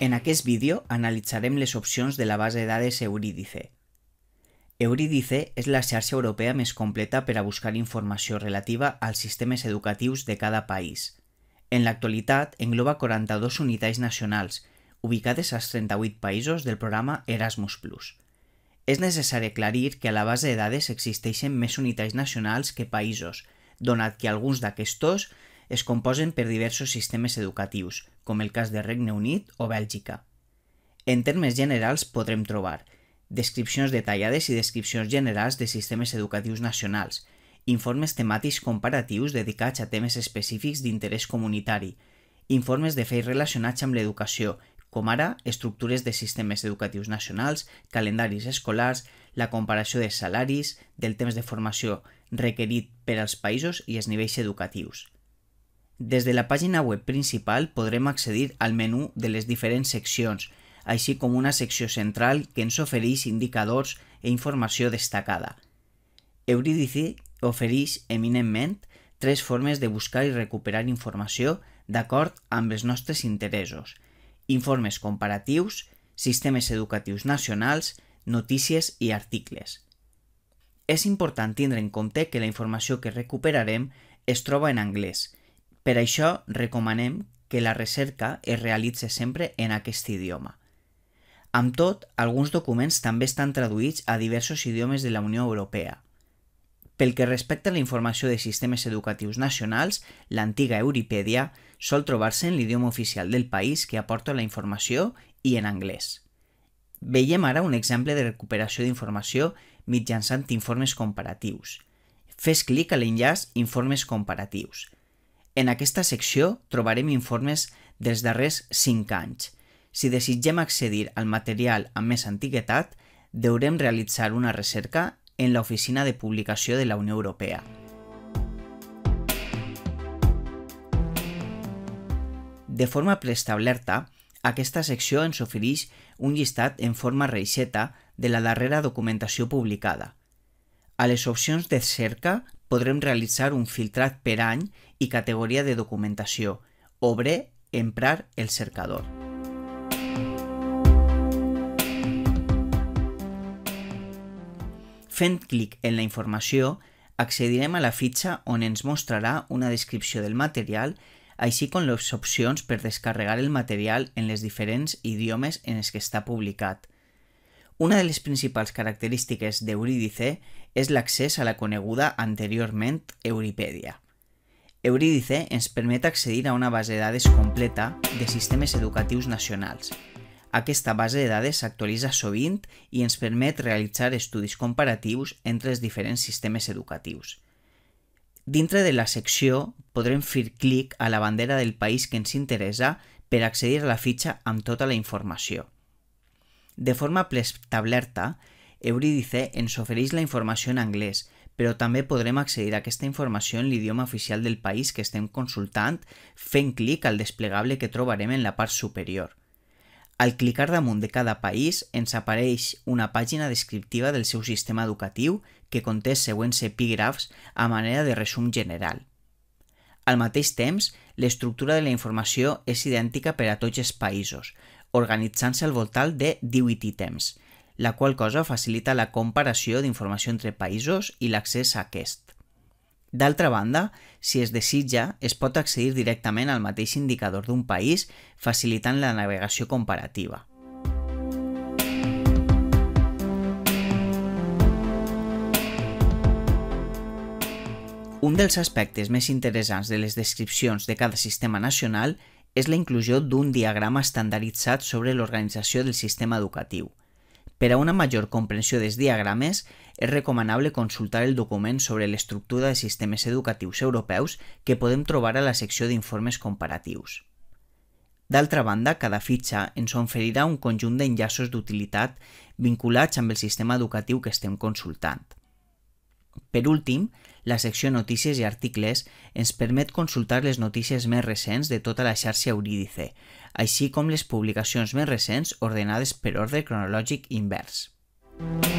En aquest vídeo analitzarem les opcions de la base de dades Eurídice. Eurídice és la xarxa europea més completa per a buscar informació relativa als sistemes educatius de cada país. En l'actualitat, engloba 42 unitats nacionals, ubicades als 38 països del programa Erasmus+. És necessari aclarir que a la base de dades existeixen més unitats nacionals que països, donat que alguns d'aquests es composen per diversos sistemes educatius, com el cas de Regne Unit o Bèlgica. En termes generals podrem trobar descripcions detallades i descripcions generals de sistemes educatius nacionals, informes temàtics comparatius dedicats a temes específics d'interès comunitari, informes de feis relacionats amb l'educació, com ara estructures de sistemes educatius nacionals, calendaris escolars, la comparació de salaris, del temps de formació requerit per als països i els nivells educatius. Des de la pàgina web principal podrem accedir al menú de les diferents seccions, així com una secció central que ens ofereix indicadors e informació destacada. Eurídice ofereix eminentment tres formes de buscar i recuperar informació d'acord amb els nostres interessos, informes comparatius, sistemes educatius nacionals, notícies i articles. És important tindre en compte que la informació que recuperarem es troba en anglès – per això recomanem que la recerca es realitzi sempre en aquest idioma. Amb tot, alguns documents també estan traduïts a diversos idiomes de la Unió Europea. Pel que respecta a la informació de sistemes educatius nacionals, l'antiga Euripèdia sol trobar-se en l'idioma oficial del país que aporta la informació i en anglès. Veiem ara un exemple de recuperació d'informació mitjançant informes comparatius. Fes clic a l'enllaç Informes comparatius – en aquesta secció trobarem informes dels darrers 5 anys. Si desitgem accedir al material amb més antiguitat, deurem realitzar una recerca en l'Oficina de Publicació de la Unió Europea. De forma preestablerta, aquesta secció ens ofereix un llistat en forma reixeta de la darrera documentació publicada. A les opcions de cerca podrem realitzar un filtrat per any i categoria de documentació. Obrer, emprar el cercador. Fent clic en la informació, accedirem a la fitxa on ens mostrarà una descripció del material, així com les opcions per descarregar el material en les diferents idiomes en els que està publicat. Una de les principals característiques d'Eurídice és l'accés a la coneguda anteriorment Euripèdia. Eurídice ens permet accedir a una base de dades completa de sistemes educatius nacionals. Aquesta base de dades s'actualitza sovint i ens permet realitzar estudis comparatius entre els diferents sistemes educatius. Dintre de la secció podrem fer clic a la bandera del país que ens interessa per accedir a la fitxa amb tota la informació. De forma preestablerta, Eurídice ens ofereix la informació en anglès, però també podrem accedir a aquesta informació en l'idioma oficial del país que estem consultant fent clic al desplegable que trobarem en la part superior. Al clicar damunt de cada país ens apareix una pàgina descriptiva del seu sistema educatiu que conté següents epígrafs a manera de resum general. Al mateix temps, l'estructura de la informació és idèntica per a tots els països, organitzant-se al voltant de 18 ítems – la qual cosa facilita la comparació d'informació entre països i l'accés a aquest. D'altra banda, si es desitja, es pot accedir directament al mateix indicador d'un país facilitant la navegació comparativa. Un dels aspectes més interessants de les descripcions de cada sistema nacional és la inclusió d'un diagrama estandarditzat sobre l'organització del sistema educatiu – per a una major comprensió dels diagrames, és recomanable consultar el document sobre l'estructura de sistemes educatius europeus que podem trobar a la secció d'informes comparatius. D'altra banda, cada fitxa ens oferirà un conjunt d'enllaços d'utilitat vinculats amb el sistema educatiu que estem consultant. Per últim, la secció Notícies i articles ens permet consultar les notícies més recents de tota la xarxa Eurídice, així com les publicacions més recents ordenades per ordre cronològic invers. Mm.